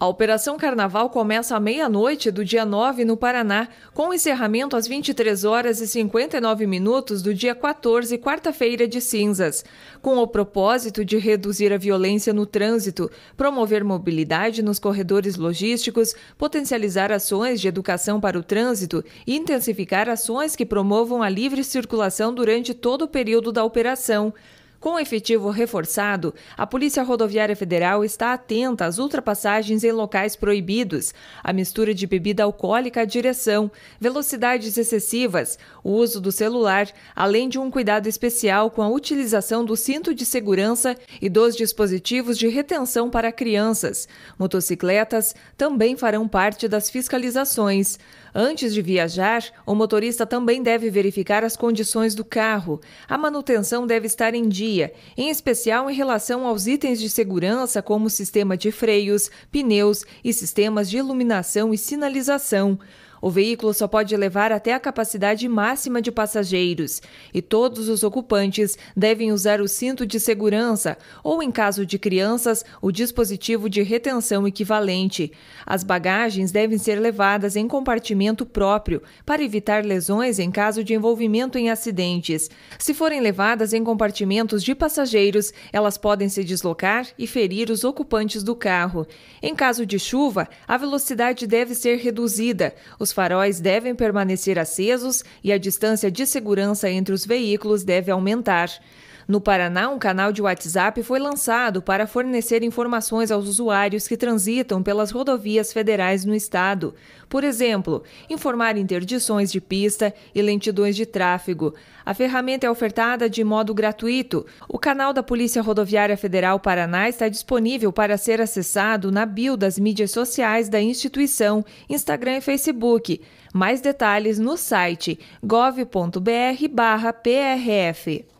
A Operação Carnaval começa à meia-noite do dia 9 no Paraná, com encerramento às 23 horas e 59 minutos do dia 14, quarta-feira de cinzas. Com o propósito de reduzir a violência no trânsito, promover mobilidade nos corredores logísticos, potencializar ações de educação para o trânsito e intensificar ações que promovam a livre circulação durante todo o período da operação. Com o efetivo reforçado, a Polícia Rodoviária Federal está atenta às ultrapassagens em locais proibidos, a mistura de bebida alcoólica à direção, velocidades excessivas, o uso do celular, além de um cuidado especial com a utilização do cinto de segurança e dos dispositivos de retenção para crianças. Motocicletas também farão parte das fiscalizações. Antes de viajar, o motorista também deve verificar as condições do carro. A manutenção deve estar em dia, em especial em relação aos itens de segurança, como sistema de freios, pneus e sistemas de iluminação e sinalização. O veículo só pode levar até a capacidade máxima de passageiros e todos os ocupantes devem usar o cinto de segurança ou, em caso de crianças, o dispositivo de retenção equivalente. As bagagens devem ser levadas em compartimento próprio para evitar lesões em caso de envolvimento em acidentes. Se forem levadas em compartimentos de passageiros, elas podem se deslocar e ferir os ocupantes do carro. Em caso de chuva, a velocidade deve ser reduzida. Os os faróis devem permanecer acesos e a distância de segurança entre os veículos deve aumentar. No Paraná, um canal de WhatsApp foi lançado para fornecer informações aos usuários que transitam pelas rodovias federais no estado. Por exemplo, informar interdições de pista e lentidões de tráfego. A ferramenta é ofertada de modo gratuito. O canal da Polícia Rodoviária Federal Paraná está disponível para ser acessado na bio das mídias sociais da instituição, Instagram e Facebook. Mais detalhes no site gov.br/prf.